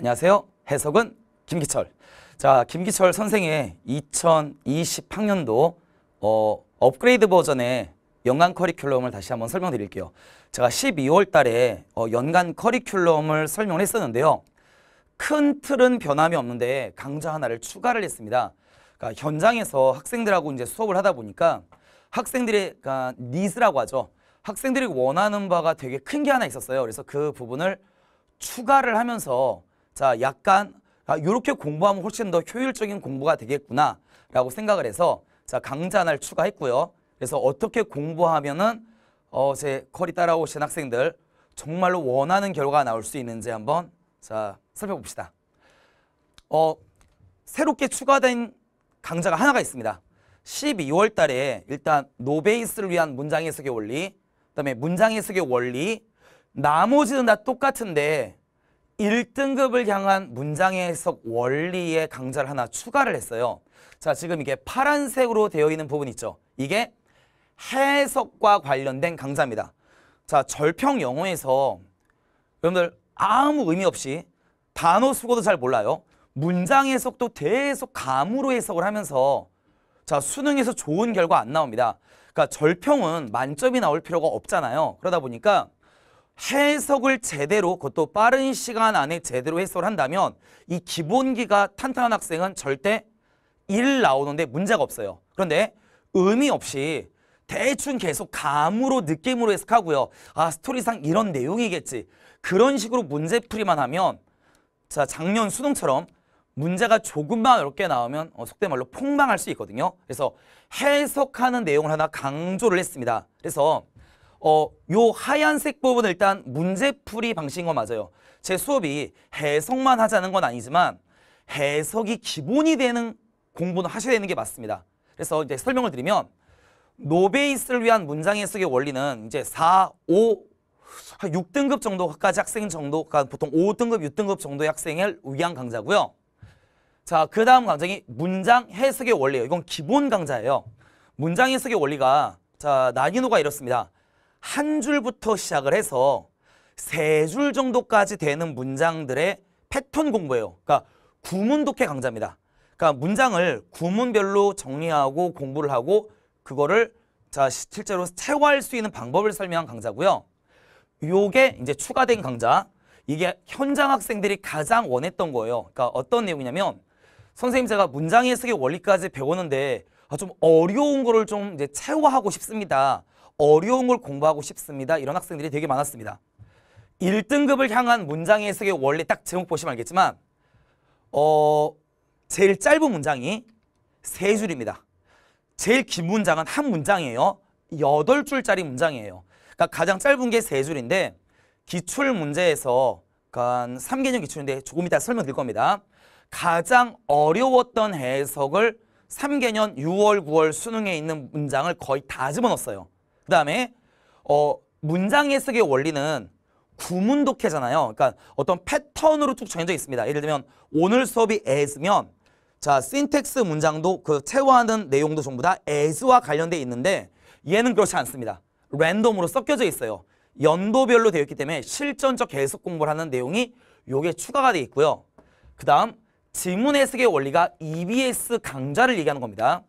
안녕하세요. 해석은 김기철. 자, 김기철 선생의 2020학년도 어, 업그레이드 버전의 연간 커리큘럼을 다시 한번 설명드릴게요. 제가 12월 달에 어, 연간 커리큘럼을 설명을 했었는데요. 큰 틀은 변함이 없는데 강좌 하나를 추가를 했습니다. 그러니까 현장에서 학생들하고 이제 수업을 하다 보니까 학생들의 그러니까 니즈라고 하죠. 학생들이 원하는 바가 되게 큰 게 하나 있었어요. 그래서 그 부분을 추가를 하면서 자, 약간 아, 이렇게 공부하면 훨씬 더 효율적인 공부가 되겠구나라고 생각을 해서 자 강좌 하를 추가했고요. 그래서 어떻게 공부하면은 어, 제 커리 따라오신 학생들 정말로 원하는 결과가 나올 수 있는지 한번 자 살펴봅시다. 어, 새롭게 추가된 강좌가 하나가 있습니다. 12월 달에 일단 노베이스를 위한 문장 해석의 원리, 그다음에 문장 해석의 원리, 나머지는 다 똑같은데 1등급을 향한 문장의 해석 원리에 강좌를 하나 추가를 했어요. 자, 지금 이게 파란색으로 되어 있는 부분 있죠. 이게 해석과 관련된 강좌입니다. 자, 절평 영어에서 여러분들 아무 의미 없이 단어 수고도 잘 몰라요. 문장 해석도 계속 감으로 해석을 하면서 자 수능에서 좋은 결과 안 나옵니다. 그러니까 절평은 만점이 나올 필요가 없잖아요. 그러다 보니까 해석을 제대로 그것도 빠른 시간 안에 제대로 해석을 한다면 이 기본기가 탄탄한 학생은 절대 1 나오는데 문제가 없어요. 그런데 의미 없이 대충 계속 감으로 느낌으로 해석하고요. 아 스토리상 이런 내용이겠지. 그런 식으로 문제풀이만 하면 자 작년 수능처럼 문제가 조금만 어렵게 나오면 어, 속된 말로 폭망할 수 있거든요. 그래서 해석하는 내용을 하나 강조를 했습니다. 그래서 어, 요 하얀색 부분은 일단 문제풀이 방식인 거 맞아요. 제 수업이 해석만 하자는 건 아니지만 해석이 기본이 되는 공부는 하셔야 되는 게 맞습니다. 그래서 이제 설명을 드리면 노베이스를 위한 문장 해석의 원리는 이제 4, 5, 한 6등급 정도까지 학생 정도가 그러니까 보통 5등급, 6등급 정도의 학생을 위한 강좌고요. 자, 그 다음 강좌이 문장 해석의 원리예요. 이건 기본 강좌예요. 문장 해석의 원리가 자 난이도가 이렇습니다. 한 줄부터 시작을 해서 세 줄 정도까지 되는 문장들의 패턴 공부예요. 그러니까 구문 독해 강좌입니다. 그러니까 문장을 구문별로 정리하고 공부를 하고 그거를 자 실제로 체화할 수 있는 방법을 설명한 강좌고요. 요게 이제 추가된 강좌. 이게 현장 학생들이 가장 원했던 거예요. 그러니까 어떤 내용이냐면 선생님 제가 문장 해석의 원리까지 배웠는데 아, 좀 어려운 거를 좀 이제 체화하고 싶습니다. 어려운 걸 공부하고 싶습니다. 이런 학생들이 되게 많았습니다. 1등급을 향한 문장의 해석의 원래 딱 제목 보시면 알겠지만 어 제일 짧은 문장이 세 줄입니다. 제일 긴 문장은 한 문장이에요. 여덟 줄짜리 문장이에요. 그러니까 가장 짧은 게 세 줄인데 기출 문제에서 그러니까 3개년 기출인데 조금 이따 설명드릴 겁니다. 가장 어려웠던 해석을 3개년 6월, 9월 수능에 있는 문장을 거의 다 집어넣었어요. 그 다음에 어, 문장 해석의 원리는 구문 독해잖아요. 그러니까 어떤 패턴으로 툭 정해져 있습니다. 예를 들면 오늘 수업이 as면 자 신텍스 문장도 그 채워하는 내용도 전부 다 as와 관련돼 있는데 얘는 그렇지 않습니다. 랜덤으로 섞여져 있어요. 연도별로 되어 있기 때문에 실전적 계속 공부를 하는 내용이 요게 추가가 돼 있고요. 그 다음 지문 해석의 원리가 EBS 강좌를 얘기하는 겁니다.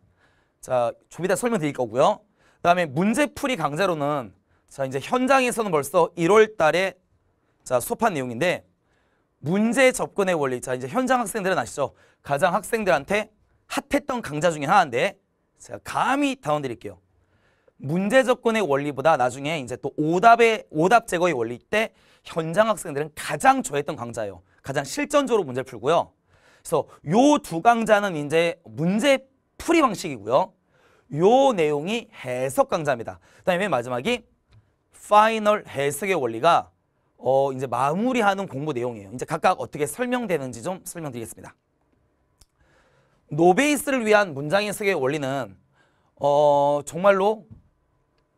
자, 좀 이따 설명드릴 거고요. 그 다음에 문제풀이 강좌로는 자 이제 현장에서는 벌써 1월 달에 자 수업한 내용인데 문제 접근의 원리 자 이제 현장 학생들은 아시죠? 가장 학생들한테 핫했던 강좌 중에 하나인데 제가 감히 다운드릴게요. 문제 접근의 원리보다 나중에 이제 또 오답의 오답 제거의 원리 때 현장 학생들은 가장 좋아했던 강좌예요. 가장 실전적으로 문제 풀고요. 그래서 요 두 강좌는 이제 문제 풀이 방식이고요. 요 내용이 해석 강좌입니다. 그 다음에 마지막이 파이널 해석의 원리가 어 이제 마무리하는 공부 내용이에요. 이제 각각 어떻게 설명되는지 좀 설명드리겠습니다. 노베이스를 위한 문장 해석의 원리는 어 정말로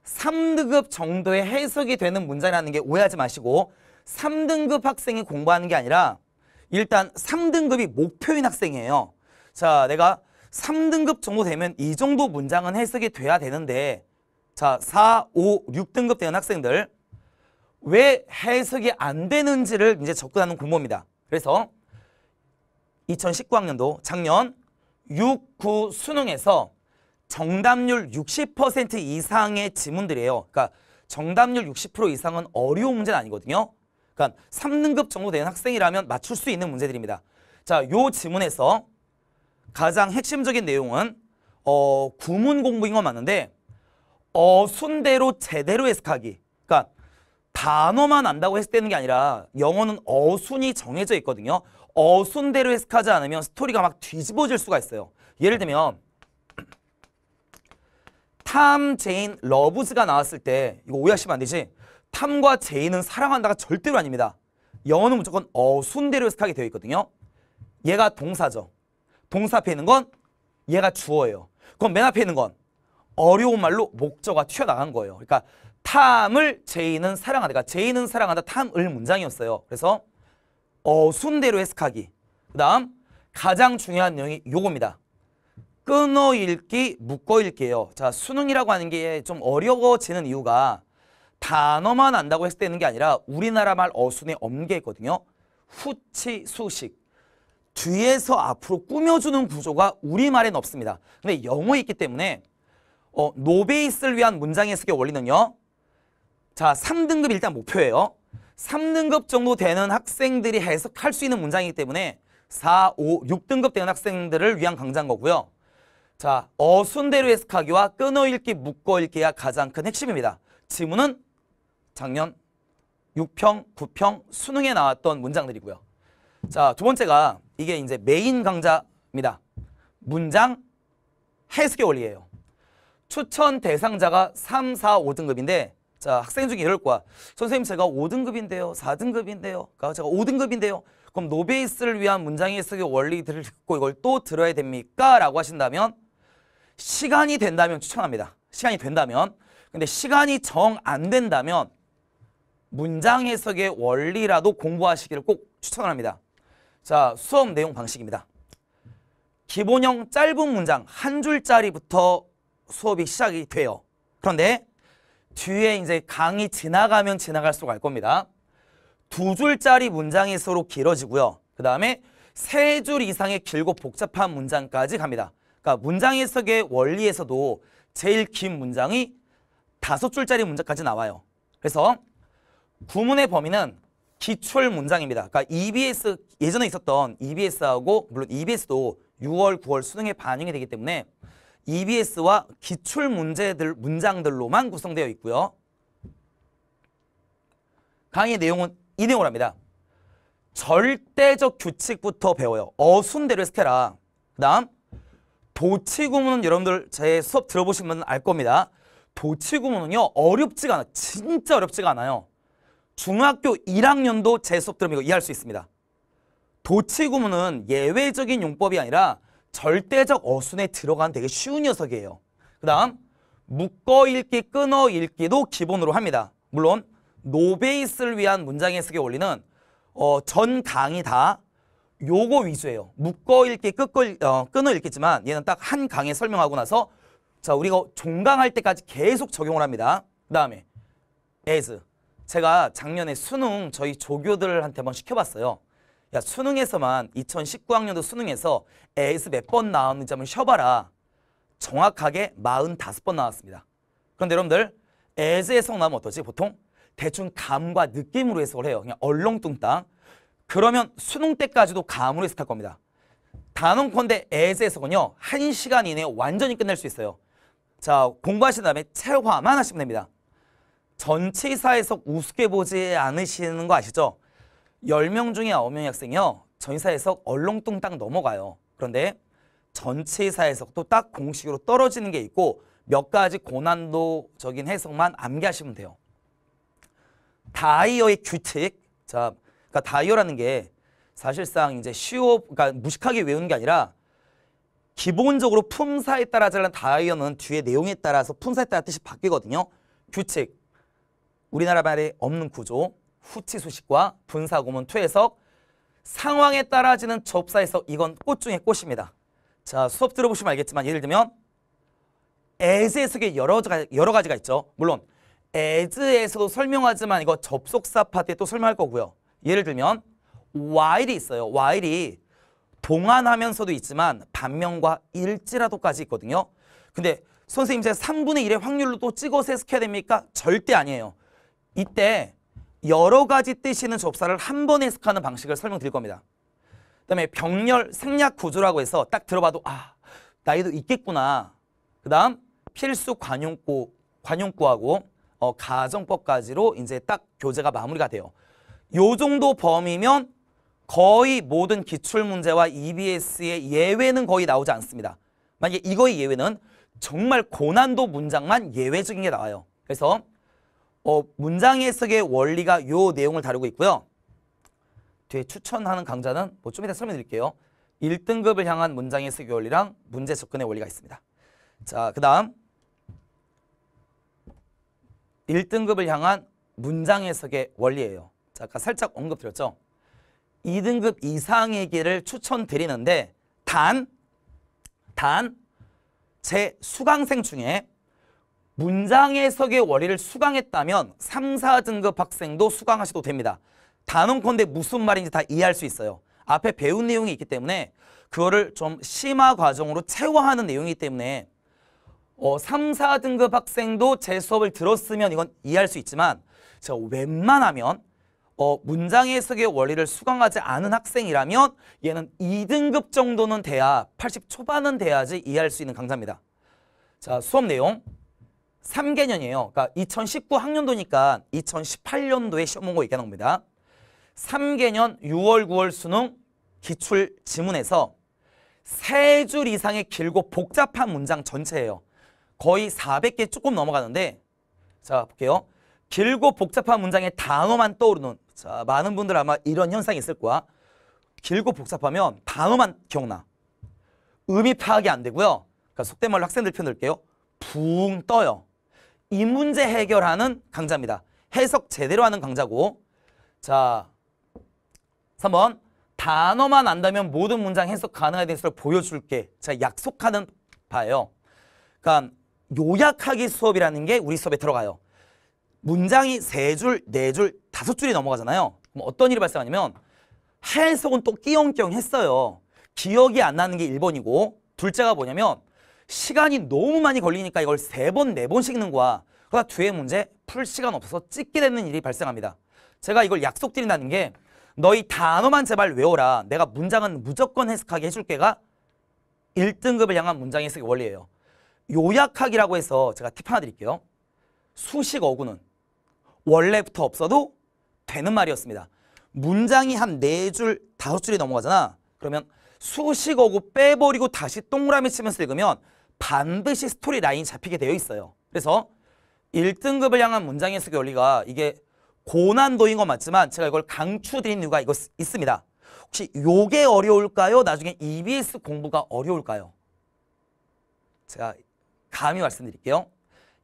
3등급 정도의 해석이 되는 문장이라는 게 오해하지 마시고 3등급 학생이 공부하는 게 아니라 일단 3등급이 목표인 학생이에요. 자, 내가 3등급 정도 되면 이 정도 문장은 해석이 돼야 되는데 자 4, 5, 6등급 되는 학생들 왜 해석이 안 되는지를 이제 접근하는 공부입니다 그래서 2019학년도 작년 6, 9 수능에서 정답률 60% 이상의 지문들이에요. 그러니까 정답률 60% 이상은 어려운 문제는 아니거든요. 그러니까 3등급 정도 되는 학생이라면 맞출 수 있는 문제들입니다. 자, 요 지문에서 가장 핵심적인 내용은 어, 구문 공부인 건 맞는데 어순대로 제대로 해석하기. 그러니까 단어만 안다고 해석되는 게 아니라 영어는 어순이 정해져 있거든요. 어순대로 해석하지 않으면 스토리가 막 뒤집어질 수가 있어요. 예를 들면 탐, 제인, 러브즈가 나왔을 때 이거 오해하시면 안 되지. 탐과 제인은 사랑한다가 절대로 아닙니다. 영어는 무조건 어순대로 해석하게 되어 있거든요. 얘가 동사죠. 동사 앞에 있는 건 얘가 주어예요. 그럼 맨 앞에 있는 건 어려운 말로 목적어가 튀어나간 거예요. 그러니까 탐을 제이는 사랑하다. 그러니까 제이는 사랑하다 탐을 문장이었어요. 그래서 어순대로 해석하기. 그 다음 가장 중요한 내용이 요겁니다. 끊어 읽기, 묶어 읽기예요. 자, 수능이라고 하는 게 좀 어려워지는 이유가 단어만 안다고 했을 때 있는 게 아니라 우리나라 말 어순에 엄게 있거든요. 후치, 수식. 뒤에서 앞으로 꾸며주는 구조가 우리말엔 없습니다. 근데 영어에 있기 때문에 어, 노베이스를 위한 문장 해석의 원리는요. 자, 3등급 일단 목표예요. 3등급 정도 되는 학생들이 해석할 수 있는 문장이기 때문에 4, 5, 6등급 되는 학생들을 위한 강좌인 거고요. 자, 어순대로 해석하기와 끊어읽기, 묶어읽기가 가장 큰 핵심입니다. 지문은 작년 6평, 9평, 수능에 나왔던 문장들이고요. 자, 두 번째가 이게 이제 메인 강좌입니다. 문장 해석의 원리예요. 추천 대상자가 3, 4, 5등급인데 자 학생 중에 이럴 거야. 선생님 제가 5등급인데요. 4등급인데요. 제가 5등급인데요. 그럼 노베이스를 위한 문장 해석의 원리들을 듣고 이걸 또 들어야 됩니까? 라고 하신다면 시간이 된다면 추천합니다. 시간이 된다면 근데 시간이 정 안 된다면 문장 해석의 원리라도 공부하시기를 꼭 추천합니다. 자, 수업 내용 방식입니다. 기본형 짧은 문장 한 줄짜리부터 수업이 시작이 돼요. 그런데 뒤에 이제 강이 지나가면 지나갈수록 알 겁니다. 두 줄짜리 문장이 서로 길어지고요. 그 다음에 세 줄 이상의 길고 복잡한 문장까지 갑니다. 그러니까 문장 해석의 원리에서도 제일 긴 문장이 다섯 줄짜리 문장까지 나와요. 그래서 구문의 범위는 기출 문장입니다. 그러니까 EBS 예전에 있었던 EBS하고 물론 EBS도 6월, 9월 수능에 반영이 되기 때문에 EBS와 기출 문제들 문장들로만 구성되어 있고요. 강의 내용은 이 내용을 합니다. 절대적 규칙부터 배워요. 어순대를 스케라. 그다음 도치구문은 여러분들 제 수업 들어보시면 알 겁니다. 도치구문은요 어렵지가 않아. 진짜 어렵지가 않아요. 중학교 1학년도 재 수업 들으면 이거 이해할 수 있습니다. 도치구문은 예외적인 용법이 아니라 절대적 어순에 들어간 되게 쉬운 녀석이에요. 그 다음 묶어 읽기, 끊어 읽기도 기본으로 합니다. 물론 노베이스를 위한 문장 해석의 원리는 어, 전 강의 다 요거 위주예요. 묶어 읽기, 어, 끊어 읽겠지만 얘는 딱 한 강의 설명하고 나서 자 우리가 종강할 때까지 계속 적용을 합니다. 그 다음에 as, 제가 작년에 수능 저희 조교들한테 한번 시켜봤어요. 야 수능에서만 2019학년도 수능에서 AS 몇 번 나왔는지 한번 쉬어봐라. 정확하게 45번 나왔습니다. 그런데 여러분들 AS 해석 나오면 어떠지? 보통 대충 감과 느낌으로 해석을 해요. 그냥 얼렁뚱땅. 그러면 수능 때까지도 감으로 해석할 겁니다. 단언컨대 AS 해석은요. 1시간 이내에 완전히 끝낼 수 있어요. 자 공부하신 다음에 체화만 하시면 됩니다. 전치사에서 체 우습게 보지 않으시는 거 아시죠? 10명 중에 9명 학생이요. 전치사에서 얼렁뚱땅 넘어가요. 그런데 전치사에서 또딱 공식으로 떨어지는 게 있고 몇 가지 고난도적인 해석만 암기하시면 돼요. 다이어의 규칙. 자, 그러니까 다이어라는 게 사실상 이제 쉬워, 그러니까 무식하게 외우는 게 아니라 기본적으로 품사에 따라 자란 다이어는 뒤에 내용에 따라서 품사에 따라 뜻이 바뀌거든요. 규칙. 우리나라 말에 없는 구조, 후치 수식과 분사구문 퇴해석, 상황에 따라지는 접사 에서 이건 꽃 중의 꽃입니다. 자 수업 들어보시면 알겠지만 예를 들면 as 해석에 여러, 가지, 여러 가지가 있죠. 물론 as에서도 설명하지만 이거 접속사 파트에 또 설명할 거고요. 예를 들면 while이 있어요. while이 동안하면서도 있지만 반면과 일지라도까지 있거든요. 근데 선생님 제가 3분의 1의 확률로 또 찍어서 해석해야 됩니까? 절대 아니에요. 이때 여러 가지 뜻이 있는 접사를 한 번에 해석하는 방식을 설명드릴 겁니다. 그다음에 병렬 생략 구조라고 해서 딱 들어봐도 아 나이도 있겠구나. 그다음 필수 관용구 관용구하고 어, 가정법까지로 이제 딱 교재가 마무리가 돼요. 요 정도 범위면 거의 모든 기출문제와 EBS의 예외는 거의 나오지 않습니다. 만약에 이거의 예외는 정말 고난도 문장만 예외적인 게 나와요. 그래서 어, 문장 해석의 원리가 요 내용을 다루고 있고요. 뒤에 추천하는 강좌는 뭐 좀 이따 설명드릴게요. 1등급을 향한 문장 해석의 원리랑 문제 접근의 원리가 있습니다. 자, 그 다음 1등급을 향한 문장 해석의 원리예요. 자, 아까 살짝 언급드렸죠. 2등급 이상에게를 추천드리는데 단, 단, 제 수강생 중에 문장 해석의 원리를 수강했다면 3, 4등급 학생도 수강하셔도 됩니다. 단언컨대 무슨 말인지 다 이해할 수 있어요. 앞에 배운 내용이 있기 때문에 그거를 좀 심화 과정으로 체화하는 내용이기 때문에 어, 3, 4등급 학생도 제 수업을 들었으면 이건 이해할 수 있지만 저 웬만하면 어, 문장 해석의 원리를 수강하지 않은 학생이라면 얘는 2등급 정도는 돼야 80 초반은 돼야지 이해할 수 있는 강좌입니다. 자 수업 내용 3개년이에요. 그러니까 2019 학년도니까 2018년도에 시험 본거 얘기하는 겁니다. 3개년 6월 9월 수능 기출 지문에서 세 줄 이상의 길고 복잡한 문장 전체예요. 거의 400개 조금 넘어가는데 자 볼게요. 길고 복잡한 문장의 단어만 떠오르는 자 많은 분들 아마 이런 현상이 있을 거야. 길고 복잡하면 단어만 기억나. 의미 파악이 안 되고요. 그러니까 속된 말로 학생들 표현할게요. 붕 떠요. 이 문제 해결하는 강자입니다. 해석 제대로 하는 강자고 자 3번 단어만 안다면 모든 문장 해석 가능한 대수를 보여줄게 제 약속하는 바예요. 그러니까 요약하기 수업이라는 게 우리 수업에 들어가요. 문장이 세줄네줄 다 줄이 넘어가잖아요. 그럼 어떤 일이 발생하냐면 해석은 또 끼엉끼엉 했어요. 기억이 안 나는 게 일번이고 둘째가 뭐냐면 시간이 너무 많이 걸리니까 이걸 세 번, 네번씩 씻는 거야. 그러다 뒤에 문제 풀 시간 없어서 찍게 되는 일이 발생합니다. 제가 이걸 약속드린다는 게 너희 단어만 제발 외워라. 내가 문장은 무조건 해석하게 해줄게가 1등급을 향한 문장 해석의 원리예요. 요약하기라고 해서 제가 팁 하나 드릴게요. 수식 어구는 원래부터 없어도 되는 말이었습니다. 문장이 한 네 줄, 다섯 줄이 넘어가잖아. 그러면 수식어고 빼버리고 다시 동그라미 치면서 읽으면 반드시 스토리 라인 이 잡히게 되어 있어요. 그래서 1등급을 향한 문장 해석 의 원리가 이게 고난도인 건 맞지만 제가 이걸 강추드린 이유가 이거 있습니다. 혹시 요게 어려울까요? 나중에 EBS 공부가 어려울까요? 제가 감히 말씀드릴게요.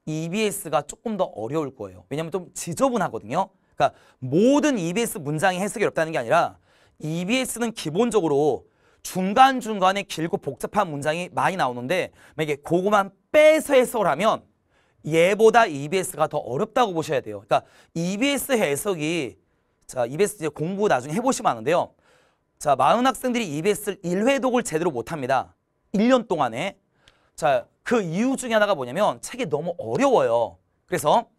EBS가 조금 더 어려울 거예요. 왜냐하면 좀 지저분하거든요. 그러니까 모든 EBS 문장이 해석이 어렵다는 게 아니라 EBS는 기본적으로 중간중간에 길고 복잡한 문장이 많이 나오는데 만약에 그거만 빼서 해석을하면 얘보다 EBS가 더 어렵다고 보셔야 돼요. 그러니까 EBS 해석이 자 EBS 이제 공부 나중에 해보시면 아는데요. 자 많은 학생들이 EBS를 1회독을 제대로 못합니다. 1년 동안에 자 그 이유 중에 하나가 뭐냐면 책이 너무 어려워요. 그래서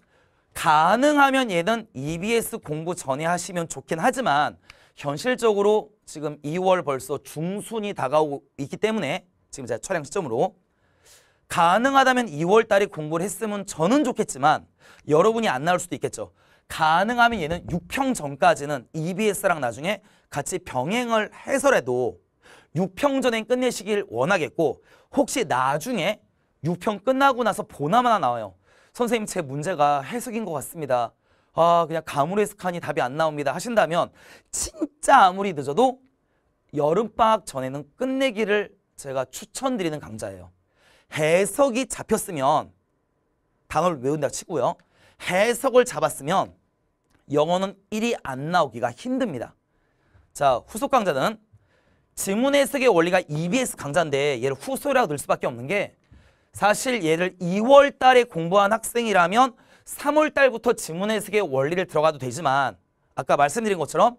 가능하면 얘는 EBS 공부 전에 하시면 좋긴 하지만 현실적으로 지금 2월 벌써 중순이 다가오고 있기 때문에 지금 제가 촬영 시점으로 가능하다면 2월 달에 공부를 했으면 저는 좋겠지만 여러분이 안 나올 수도 있겠죠. 가능하면 얘는 6평 전까지는 EBS랑 나중에 같이 병행을 해서라도 6평 전엔 끝내시길 원하겠고 혹시 나중에 6평 끝나고 나서 보나마나 나와요. 선생님 제 문제가 해석인 것 같습니다. 아 그냥 가물에 스칸이 답이 안 나옵니다 하신다면 진짜 아무리 늦어도 여름방학 전에는 끝내기를 제가 추천드리는 강좌예요. 해석이 잡혔으면 단어를 외운다 치고요. 해석을 잡았으면 영어는 1이 안 나오기가 힘듭니다. 자 후속 강좌는 지문 해석의 원리가 EBS 강좌인데 얘를 후소라고 넣을 수밖에 없는 게 사실 얘를 2월 달에 공부한 학생이라면 3월 달부터 지문 해석의 원리를 들어가도 되지만 아까 말씀드린 것처럼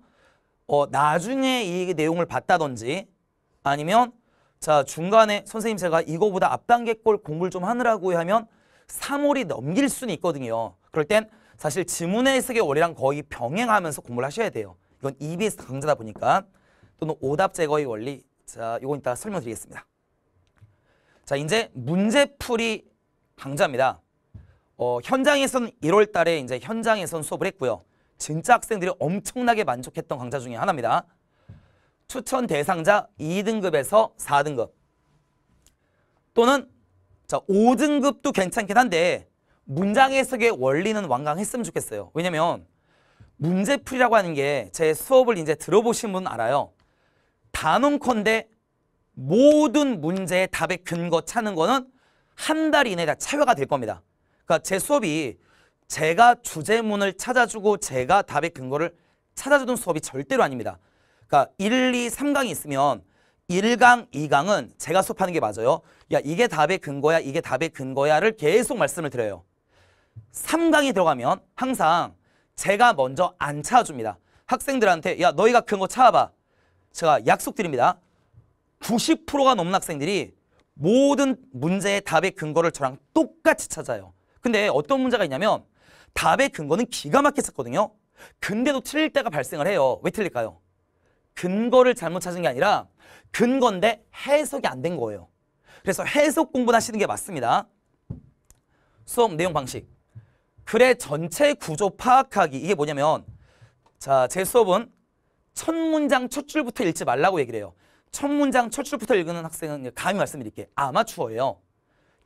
어, 나중에 이 내용을 봤다든지 아니면 자 중간에 선생님 제가 이거보다 앞단계 걸 공부를 좀 하느라고 하면 3월이 넘길 수는 있거든요. 그럴 땐 사실 지문 해석의 원리랑 거의 병행하면서 공부를 하셔야 돼요. 이건 EBS 강좌다 보니까 또는 오답 제거의 원리 자 이건 이따 설명드리겠습니다. 자 이제 문제풀이 강좌입니다. 어, 현장에선 1월 달에 이제 현장에선 수업을 했고요. 진짜 학생들이 엄청나게 만족했던 강좌 중에 하나입니다. 추천 대상자 2등급에서 4등급 또는 자 5등급도 괜찮긴 한데 문장 해석의 원리는 완강했으면 좋겠어요. 왜냐면 문제풀이라고 하는 게 제 수업을 이제 들어보신 분 알아요. 단언컨대 모든 문제의 답에 근거 찾는 거는 한 달 이내에 다 차회가 될 겁니다. 그러니까 제 수업이 제가 주제문을 찾아주고 제가 답의 근거를 찾아주는 수업이 절대로 아닙니다. 그러니까 1, 2, 3강이 있으면 1강, 2강은 제가 수업하는 게 맞아요. 야 이게 답의 근거야, 이게 답의 근거야를 계속 말씀을 드려요. 3강이 들어가면 항상 제가 먼저 안 찾아줍니다. 학생들한테 야 너희가 근거 찾아봐. 제가 약속드립니다. 90%가 넘는 학생들이 모든 문제의 답의 근거를 저랑 똑같이 찾아요. 근데 어떤 문제가 있냐면 답의 근거는 기가 막혔었거든요. 근데도 틀릴 때가 발생을 해요. 왜 틀릴까요? 근거를 잘못 찾은 게 아니라 근건데 해석이 안 된 거예요. 그래서 해석 공부 하시는 게 맞습니다. 수업 내용 방식. 글의 전체 구조 파악하기. 이게 뭐냐면 자, 제 수업은 첫 문장 첫 줄부터 읽지 말라고 얘기를 해요. 첫 문장 첫 줄부터 읽는 학생은 감히 말씀드릴게 요 아마추어예요.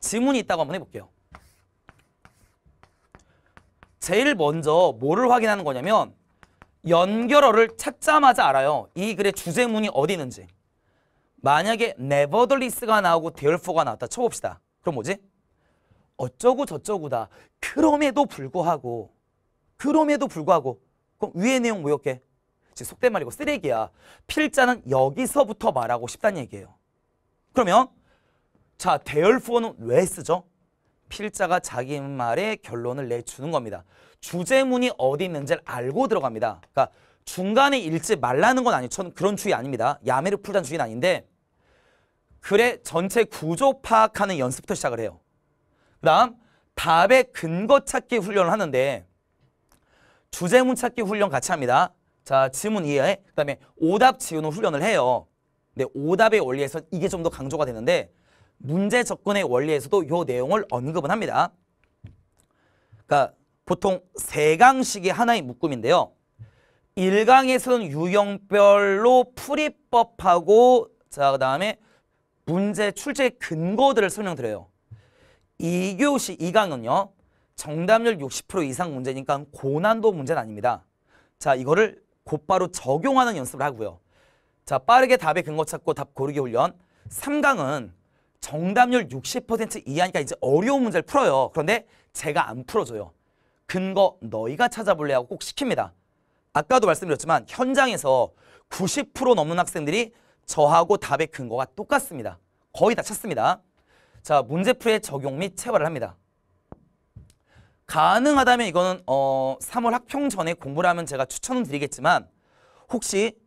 지문이 있다고 한번 해볼게요. 제일 먼저 뭐를 확인하는 거냐면 연결어를 찾자마자 알아요. 이 글의 주제문이 어디 있는지. 만약에 nevertheless가 나오고 therefore가 나왔다 쳐봅시다. 그럼 뭐지? 어쩌고 저쩌고다. 그럼에도 불구하고 그럼에도 불구하고 그럼 위의 내용 뭐였게? 즉 속된 말이고 쓰레기야. 필자는 여기서부터 말하고 싶다는 얘기예요. 그러면 자 therefore는 왜 쓰죠? 필자가 자기 말에 결론을 내주는 겁니다. 주제문이 어디 있는지를 알고 들어갑니다. 그러니까 중간에 읽지 말라는 건아니에 저는 그런 주의 아닙니다. 야매를 풀자는 주의는 아닌데 글의 전체 구조 파악하는 연습부터 시작을 해요. 그 다음 답의 근거 찾기 훈련을 하는데 주제문 찾기 훈련 같이 합니다. 자 질문 이해 그 다음에 오답 지우는 훈련을 해요. 근데 오답의 원리에서 이게 좀 더 강조가 되는데 문제 접근의 원리에서도 요 내용을 언급은 합니다. 그러니까 보통 세강식의 하나의 묶음인데요. 일강에서는 유형별로 풀이법하고 자 그다음에 문제 출제 근거들을 설명드려요. 이교시이강은요 정답률 60% 이상 문제니까 고난도 문제는 아닙니다. 자, 이거를 곧바로 적용하는 연습을 하고요. 자, 빠르게 답의 근거 찾고 답 고르기 훈련. 삼강은 정답률 60% 이하니까 이제 어려운 문제를 풀어요. 그런데 제가 안 풀어줘요. 근거 너희가 찾아볼래 하고 꼭 시킵니다. 아까도 말씀드렸지만 현장에서 90% 넘는 학생들이 저하고 답의 근거가 똑같습니다. 거의 다 찾습니다. 자, 문제풀이의 적용 및체벌을 합니다. 가능하다면 이거는 어, 3월 학평 전에 공부를 하면 제가 추천을 드리겠지만 혹시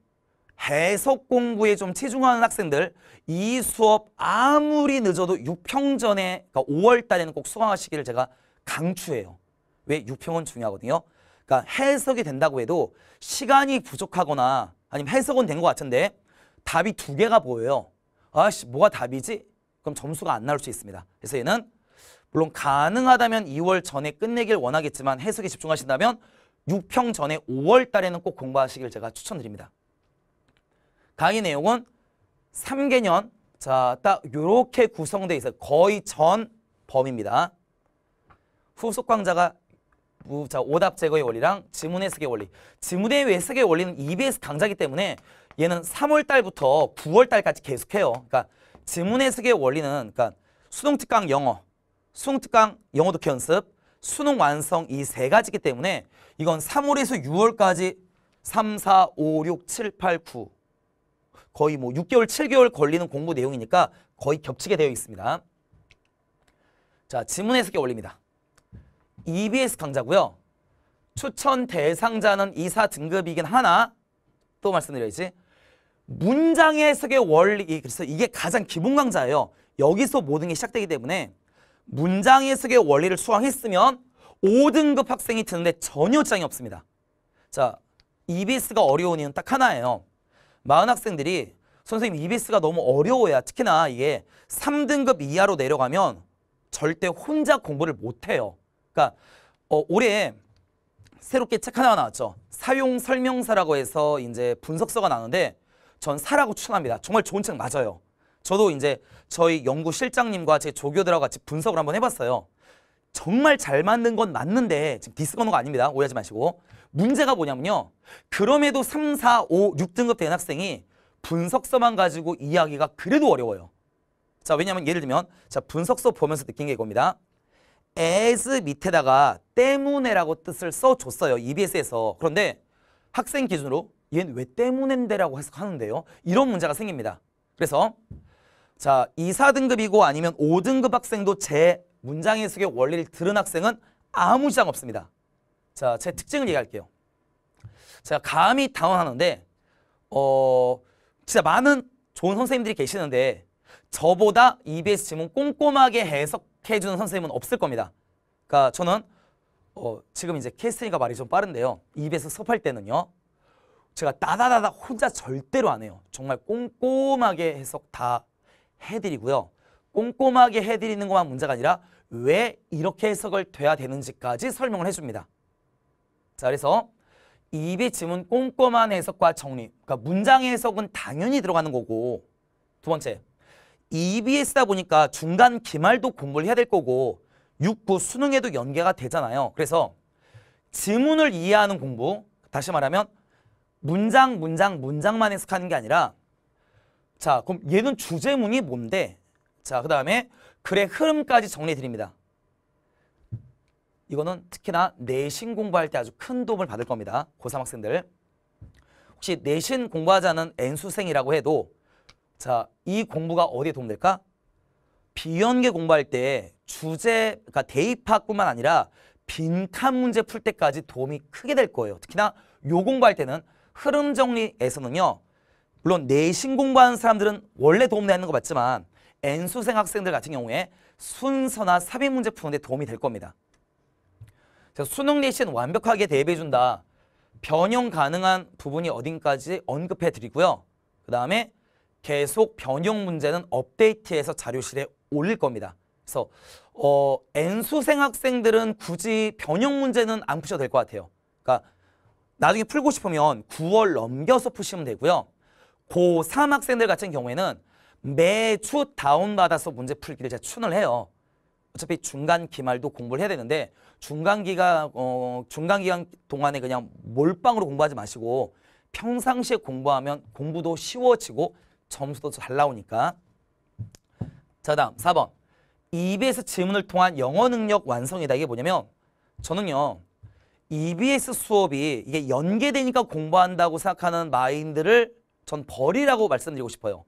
해석 공부에 좀 치중하는 학생들 이 수업 아무리 늦어도 6평 전에 그러니까 5월 달에는 꼭 수강하시기를 제가 강추해요. 왜 6평은 중요하거든요. 그러니까 해석이 된다고 해도 시간이 부족하거나 아니면 해석은 된 것 같은데 답이 두 개가 보여요. 아씨 뭐가 답이지? 그럼 점수가 안 나올 수 있습니다. 그래서 얘는 물론 가능하다면 2월 전에 끝내길 원하겠지만 해석에 집중하신다면 6평 전에 5월 달에는 꼭 공부하시길 제가 추천드립니다. 강의 내용은 3개년 자, 딱 요렇게 구성돼 있어요. 거의 전 범입니다. 위 후속 강좌가 자, 오답 제거의 원리랑 지문 해석의 원리. 지문 해석의 원리는 EBS 강좌이기 때문에 얘는 3월 달부터 9월 달까지 계속해요. 그러니까 지문 해석의 원리는 그러니까 수능 특강 영어, 수능 특강 영어 독 연습, 수능 완성 이 세 가지이기 때문에 이건 3월에서 6월까지 3, 4, 5, 6, 7, 8, 9 거의 뭐 6개월, 7개월 걸리는 공부 내용이니까 거의 겹치게 되어 있습니다. 자, 지문 해석의 원리니다 EBS 강좌고요. 추천 대상자는 이사 등급이긴 하나 또 말씀드려야지 문장 해석의 원리 그래서 이게 가장 기본 강좌예요. 여기서 모든 게 시작되기 때문에 문장 해석의 원리를 수강했으면 5등급 학생이 드는데 전혀 짱이 없습니다. 자, EBS가 어려운 이유는 딱 하나예요. 많은 학생들이 선생님 EBS가 너무 어려워야 특히나 이게 3등급 이하로 내려가면 절대 혼자 공부를 못해요. 그러니까 어, 올해 새롭게 책 하나가 나왔죠. 사용 설명서라고 해서 이제 분석서가 나오는데 전 사라고 추천합니다. 정말 좋은 책 맞아요. 저도 이제 저희 연구 실장님과 제 조교들하고 같이 분석을 한번 해봤어요. 정말 잘 맞는 건 맞는데 지금 디스 건호가 아닙니다. 오해하지 마시고 문제가 뭐냐면요. 그럼에도 3, 4, 5, 6등급 된 학생이 분석서만 가지고 이해하기가 그래도 어려워요. 자 왜냐하면 예를 들면 자 분석서 보면서 느낀 게 이겁니다. as 밑에다가 때문에라고 뜻을 써줬어요. EBS에서. 그런데 학생 기준으로 얘는 왜 때문인데라고 해석하는데요. 이런 문제가 생깁니다. 그래서 자, 2, 4등급이고 아니면 5등급 학생도 제 문장 해석의 원리를 들은 학생은 아무 지장 없습니다. 자, 제 특징을 얘기할게요. 제가 감히 당황하는데 어, 진짜 많은 좋은 선생님들이 계시는데 저보다 EBS 지문 꼼꼼하게 해석해주는 선생님은 없을 겁니다. 그러니까 저는 어, 지금 이제 캐스니까 말이 좀 빠른데요. EBS 수업할 때는요. 제가 따다다다 혼자 절대로 안 해요. 정말 꼼꼼하게 해석 다 해드리고요. 꼼꼼하게 해드리는 것만 문제가 아니라 왜 이렇게 해석을 돼야 되는지까지 설명을 해줍니다. 자, 그래서 입이 지문 꼼꼼한 해석과 정리. 그러니까 문장의 해석은 당연히 들어가는 거고 두 번째, EB에 쓰다 보니까 중간 기말도 공부를 해야 될 거고 6부 수능에도 연계가 되잖아요. 그래서 지문을 이해하는 공부, 다시 말하면 문장, 문장, 문장만 해석하는 게 아니라 자, 그럼 얘는 주제문이 뭔데? 자, 그 다음에 글의 흐름까지 정리해드립니다. 이거는 특히나 내신 공부할 때 아주 큰 도움을 받을 겁니다. 고3 학생들. 혹시 내신 공부하지 않은 N수생이라고 해도 자, 이 공부가 어디에 도움될까? 비연계 공부할 때 주제, 그러니까 대입학뿐만 아니라 빈칸 문제 풀 때까지 도움이 크게 될 거예요. 특히나 요 공부할 때는 흐름 정리에서는요. 물론 내신 공부하는 사람들은 원래 도움 되는 거 맞지만 N수생 학생들 같은 경우에 순서나 삽입 문제 푸는데 도움이 될 겁니다. 수능 내신 완벽하게 대비해준다. 변형 가능한 부분이 어딘까지 언급해드리고요. 그 다음에 계속 변형 문제는 업데이트해서 자료실에 올릴 겁니다. 그래서 어, N수생 학생들은 굳이 변형 문제는 안 푸셔도 될 것 같아요. 그러니까 나중에 풀고 싶으면 9월 넘겨서 푸시면 되고요. 고3 학생들 같은 경우에는 매주 다운받아서 문제 풀기를 제가 추천을 해요. 어차피 중간 기말도 공부를 해야 되는데 중간 기간 어 중간 기간 동안에 그냥 몰빵으로 공부하지 마시고 평상시에 공부하면 공부도 쉬워지고 점수도 잘 나오니까 자 다음 4번 EBS 질문을 통한 영어 능력 완성이다 이게 뭐냐면 저는요 EBS 수업이 이게 연계되니까 공부한다고 생각하는 마인드를 전 버리라고 말씀드리고 싶어요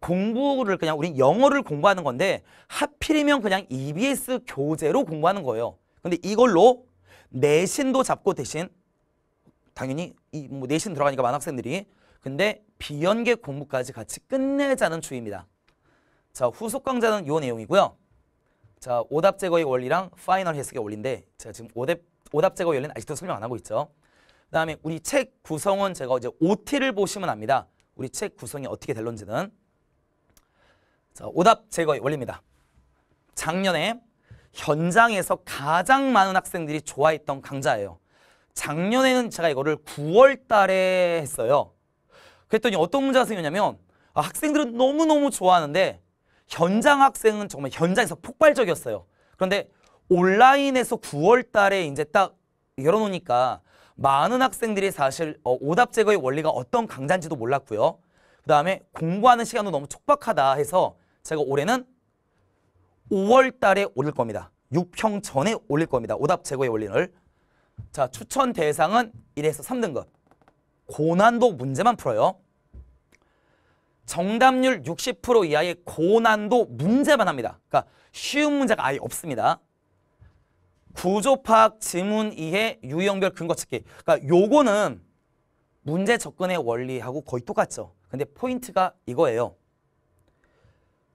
공부를 그냥 우리 영어를 공부하는 건데 하필이면 그냥 EBS 교재로 공부하는 거예요. 근데 이걸로 내신도 잡고 대신 당연히 이 뭐 내신 들어가니까 많은 학생들이 근데 비연계 공부까지 같이 끝내자는 주의입니다. 자 후속 강좌는 요 내용이고요. 자 오답 제거의 원리랑 파이널 해석의 원리인데 제가 지금 오답, 오답 제거의 원리는 아직도 설명 안 하고 있죠. 그 다음에 우리 책 구성은 제가 이제 OT를 보시면 압니다. 우리 책 구성이 어떻게 될런지는 자, 오답 제거의 원리입니다. 작년에 현장에서 가장 많은 학생들이 좋아했던 강좌예요. 작년에는 제가 이거를 9월 달에 했어요. 그랬더니 어떤 문제가 생겼냐면 아, 학생들은 너무너무 좋아하는데 현장 학생은 정말 현장에서 폭발적이었어요. 그런데 온라인에서 9월 달에 이제 딱 열어놓으니까 많은 학생들이 사실 어, 오답 제거의 원리가 어떤 강좌인지도 몰랐고요. 그 다음에 공부하는 시간도 너무 촉박하다 해서 제가 올해는 5월 달에 올릴 겁니다. 6평 전에 올릴 겁니다. 오답 제거의 원리를. 자, 추천 대상은 1에서 3등급. 고난도 문제만 풀어요. 정답률 60% 이하의 고난도 문제만 합니다. 그러니까 쉬운 문제가 아예 없습니다. 구조 파악, 지문 이해, 유형별 근거 찾기. 그러니까 요거는 문제 접근의 원리하고 거의 똑같죠. 근데 포인트가 이거예요.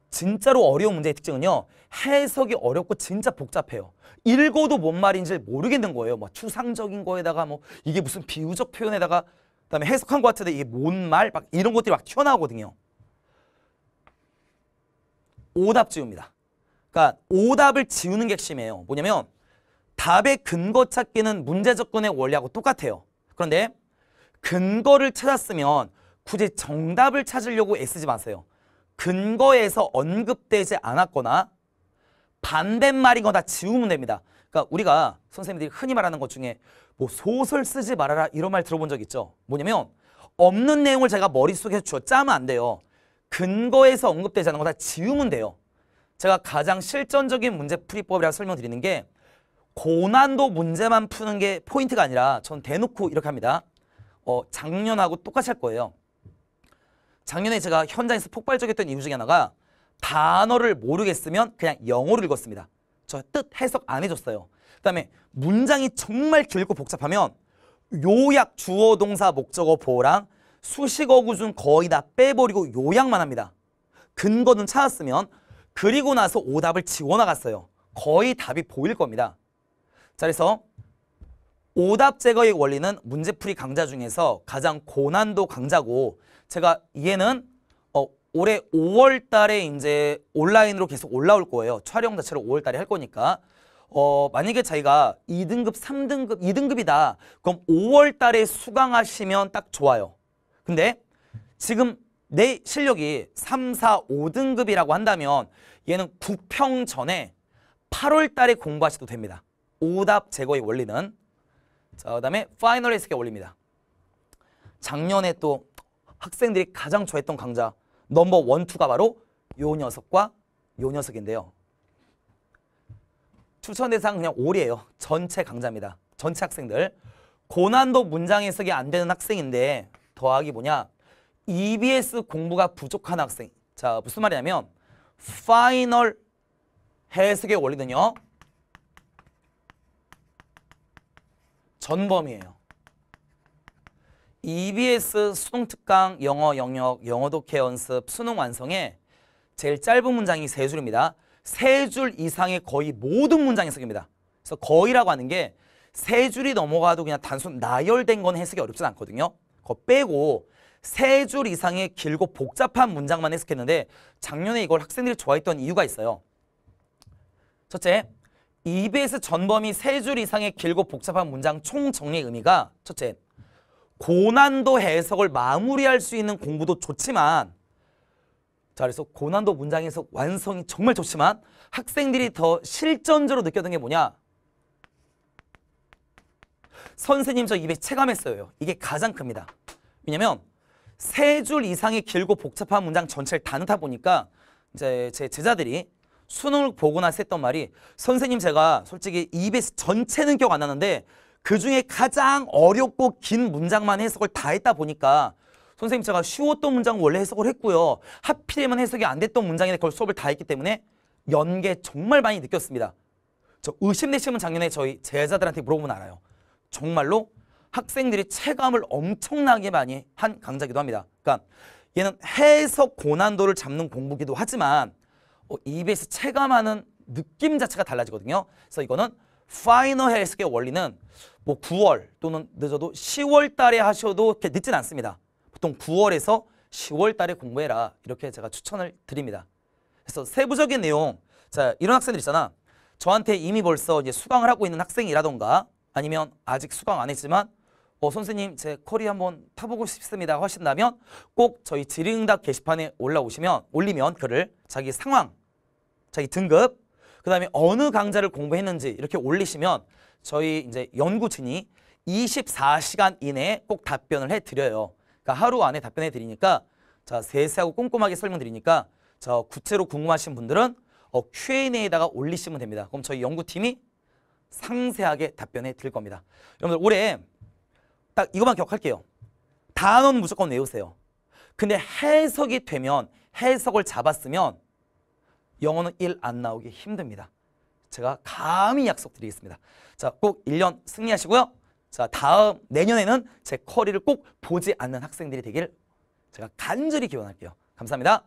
진짜로 어려운 문제의 특징은요. 해석이 어렵고 진짜 복잡해요. 읽어도 뭔 말인지 모르겠는 거예요. 뭐 추상적인 거에다가 뭐 이게 무슨 비유적 표현에다가 그다음에 해석한 것 같은데 이게 뭔 말 막 이런 것들이 막 튀어나오거든요. 오답 지웁니다. 그러니까 오답을 지우는 게 핵심이에요. 뭐냐면 답의 근거 찾기는 문제 접근의 원리하고 똑같아요. 그런데 근거를 찾았으면 굳이 정답을 찾으려고 애쓰지 마세요. 근거에서 언급되지 않았거나 반대말이거나 지우면 됩니다. 그러니까 우리가 선생님들이 흔히 말하는 것 중에 뭐 소설 쓰지 말아라 이런 말 들어본 적 있죠. 뭐냐면 없는 내용을 제가 머릿속에서 쥐어 짜면 안 돼요. 근거에서 언급되지 않은 거 다 지우면 돼요. 제가 가장 실전적인 문제풀이법이라 설명드리는 게 고난도 문제만 푸는 게 포인트가 아니라 전 대놓고 이렇게 합니다. 어, 작년하고 똑같이 할 거예요. 작년에 제가 현장에서 폭발적이었던 이유 중에 하나가 단어를 모르겠으면 그냥 영어로 읽었습니다. 저 뜻 해석 안 해줬어요. 그 다음에 문장이 정말 길고 복잡하면 요약 주어 동사 목적어 보랑 수식어 구준 거의 다 빼버리고 요약만 합니다. 근거는 찾았으면 그리고 나서 오답을 지워나갔어요. 거의 답이 보일 겁니다. 자 그래서 오답 제거의 원리는 문제풀이 강좌 중에서 가장 고난도 강좌고 제가 얘는 어, 올해 5월 달에 이제 온라인으로 계속 올라올 거예요. 촬영 자체를 5월 달에 할 거니까. 어, 만약에 자기가 2등급, 3등급, 2등급이다. 그럼 5월 달에 수강하시면 딱 좋아요. 근데 지금 내 실력이 3, 4, 5등급이라고 한다면 얘는 9평 전에 8월 달에 공부하셔도 됩니다. 오답 제거의 원리는 자, 그다음에 파이널 에스크의원리니다 작년에 또 학생들이 가장 좋아했던 강좌 넘버 원투가 바로 요 녀석과 요 녀석인데요. 추천 대상 그냥 올이에요. 전체 강좌입니다. 전체 학생들. 고난도 문장 해석이 안 되는 학생인데 더하기 뭐냐. EBS 공부가 부족한 학생. 자 무슨 말이냐면 파이널 해석의 원리는요. 전범이에요. EBS 수능 특강 영어 영역 영어 독해 연습 수능 완성에 제일 짧은 문장이 세 줄입니다. 세 줄 이상의 거의 모든 문장이 해석입니다. 그래서 거의라고 하는 게 세 줄이 넘어가도 그냥 단순 나열된 건 해석이 어렵진 않거든요. 그거 빼고 세 줄 이상의 길고 복잡한 문장만 해석했는데 작년에 이걸 학생들이 좋아했던 이유가 있어요. 첫째, EBS 전범위 세 줄 이상의 길고 복잡한 문장 총정리의 의미가 첫째, 고난도 해석을 마무리할 수 있는 공부도 좋지만 자 그래서 고난도 문장 해석 완성이 정말 좋지만 학생들이 더 실전적으로 느꼈던 게 뭐냐 선생님 저 입에 체감했어요 이게 가장 큽니다 왜냐면 세 줄 이상의 길고 복잡한 문장 전체를 다 넣다 보니까 이제 제 제자들이 수능을 보고 나서 했던 말이 선생님 제가 솔직히 입에 전체는 기억 안 나는데 그중에 가장 어렵고 긴 문장만 해석을 다 했다 보니까 선생님 제가 쉬웠던 문장 원래 해석을 했고요. 하필이면 해석이 안 됐던 문장인데 그걸 수업을 다 했기 때문에 연계 정말 많이 느꼈습니다. 저 의심되시면 작년에 저희 제자들한테 물어보면 알아요. 정말로 학생들이 체감을 엄청나게 많이 한 강좌기도 합니다. 그러니까 얘는 해석 고난도를 잡는 공부기도 하지만 어, EBS 체감하는 느낌 자체가 달라지거든요. 그래서 이거는 파이너 헬스케어 원리는 뭐 9월 또는 늦어도 10월 달에 하셔도 늦진 않습니다. 보통 9월에서 10월 달에 공부해라 이렇게 제가 추천을 드립니다. 그래서 세부적인 내용 자 이런 학생들 있잖아 저한테 이미 벌써 이제 수강을 하고 있는 학생이라던가 아니면 아직 수강 안 했지만 어, 선생님 제 커리 한번 타보고 싶습니다 하신다면 꼭 저희 질의응답 게시판에 올라오시면 올리면 글을 자기 상황 자기 등급 그 다음에 어느 강좌를 공부했는지 이렇게 올리시면 저희 이제 연구진이 24시간 이내에 꼭 답변을 해드려요. 그러니까 하루 안에 답변해 드리니까 자 세세하고 꼼꼼하게 설명드리니까 자 구체로 궁금하신 분들은 어, Q&A에다가 올리시면 됩니다. 그럼 저희 연구팀이 상세하게 답변해 드릴 겁니다. 여러분들 올해 딱 이것만 기억할게요. 단어는 무조건 외우세요. 근데 해석이 되면 해석을 잡았으면 영어는 1안 나오기 힘듭니다. 제가 감히 약속드리겠습니다. 자, 꼭 1년 승리하시고요. 자, 다음 내년에는 제 커리를 꼭 보지 않는 학생들이 되길 제가 간절히 기원할게요. 감사합니다.